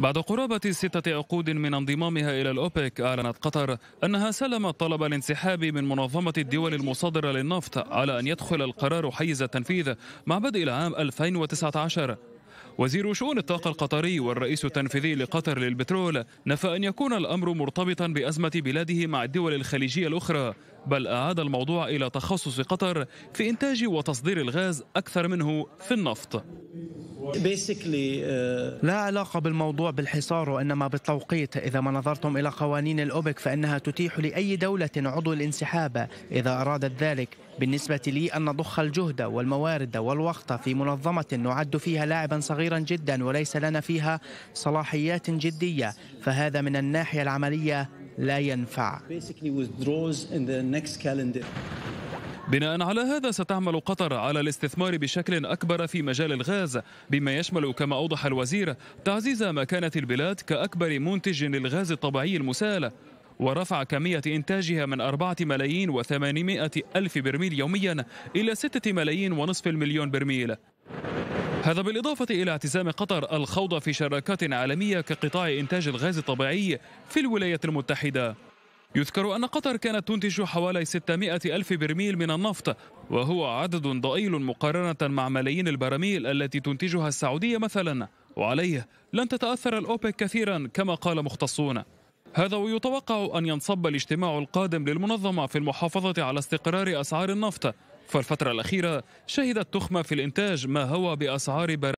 بعد قرابة ستة عقود من انضمامها إلى الأوبك أعلنت قطر أنها سلمت طلب الانسحاب من منظمة الدول المصدرة للنفط على أن يدخل القرار حيز التنفيذ مع بدء العام 2019 وزير شؤون الطاقة القطري والرئيس التنفيذي لقطر للبترول نفى أن يكون الأمر مرتبطا بأزمة بلاده مع الدول الخليجية الأخرى بل أعاد الموضوع إلى تخصص قطر في إنتاج وتصدير الغاز أكثر منه في النفط Uh, لا علاقة بالموضوع بالحصار وإنما بالتوقيت إذا ما نظرتم إلى قوانين الأوبك فإنها تتيح لأي دولة عضو الانسحاب إذا أرادت ذلك بالنسبة لي أن نضخ الجهد والموارد والوقت في منظمة نعد فيها لاعبا صغيرا جدا وليس لنا فيها صلاحيات جدية فهذا من الناحية العملية لا ينفع بناء على هذا ستعمل قطر على الاستثمار بشكل أكبر في مجال الغاز بما يشمل كما أوضح الوزير تعزيز مكانة البلاد كأكبر منتج للغاز الطبيعي المسال ورفع كمية إنتاجها من 4 ملايين و ألف برميل يوميا إلى 6 ملايين ونصف المليون برميل هذا بالإضافة إلى اعتزام قطر الخوض في شراكات عالمية كقطاع إنتاج الغاز الطبيعي في الولايات المتحدة يذكر أن قطر كانت تنتج حوالي 600 ألف برميل من النفط وهو عدد ضئيل مقارنة مع ملايين البراميل التي تنتجها السعودية مثلا وعليه لن تتأثر الأوبك كثيرا كما قال مختصون هذا ويتوقع أن ينصب الاجتماع القادم للمنظمة في المحافظة على استقرار أسعار النفط فالفترة الأخيرة شهدت تخمة في الإنتاج ما هو بأسعار برميل